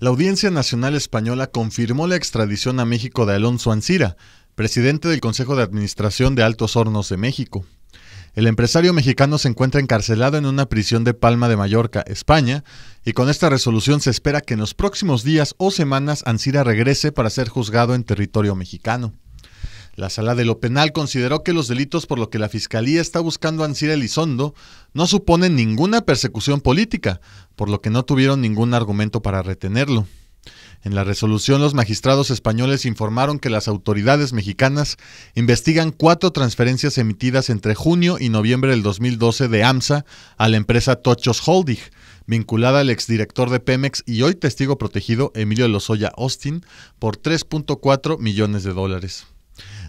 La Audiencia Nacional Española confirmó la extradición a México de Alonso Ancira, presidente del Consejo de Administración de Altos Hornos de México. El empresario mexicano se encuentra encarcelado en una prisión de Palma de Mallorca, España, y con esta resolución se espera que en los próximos días o semanas Ancira regrese para ser juzgado en territorio mexicano. La sala de lo penal consideró que los delitos por los que la Fiscalía está buscando a Ansira Elizondo no suponen ninguna persecución política, por lo que no tuvieron ningún argumento para retenerlo. En la resolución, los magistrados españoles informaron que las autoridades mexicanas investigan cuatro transferencias emitidas entre junio y noviembre del 2012 de AMSA a la empresa Tochos Holdig, vinculada al exdirector de Pemex y hoy testigo protegido Emilio Lozoya Austin por 3.4 millones de dólares.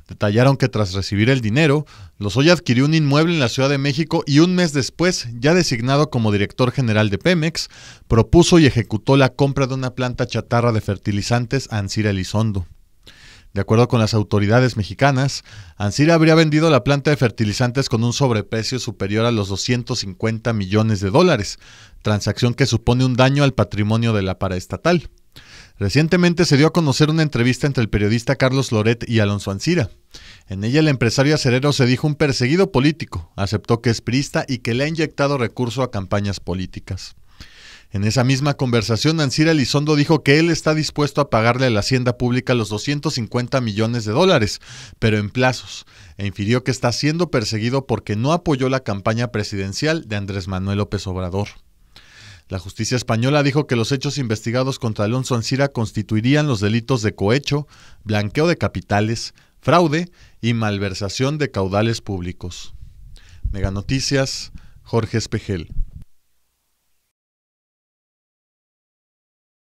Detallaron que tras recibir el dinero, Lozoya adquirió un inmueble en la Ciudad de México y un mes después, ya designado como director general de Pemex, propuso y ejecutó la compra de una planta chatarra de fertilizantes a Elizondo. De acuerdo con las autoridades mexicanas, Ansira habría vendido la planta de fertilizantes con un sobreprecio superior a los 250 millones de dólares, transacción que supone un daño al patrimonio de la paraestatal. Recientemente se dio a conocer una entrevista entre el periodista Carlos Loret y Alonso Ancira. En ella el empresario acerero se dijo un perseguido político, aceptó que es prista y que le ha inyectado recurso a campañas políticas. En esa misma conversación, Ancira Lizondo dijo que él está dispuesto a pagarle a la hacienda pública los 250 millones de dólares, pero en plazos, e infirió que está siendo perseguido porque no apoyó la campaña presidencial de Andrés Manuel López Obrador. La justicia española dijo que los hechos investigados contra Alonso Ancira constituirían los delitos de cohecho, blanqueo de capitales, fraude y malversación de caudales públicos. Noticias, Jorge Espejel.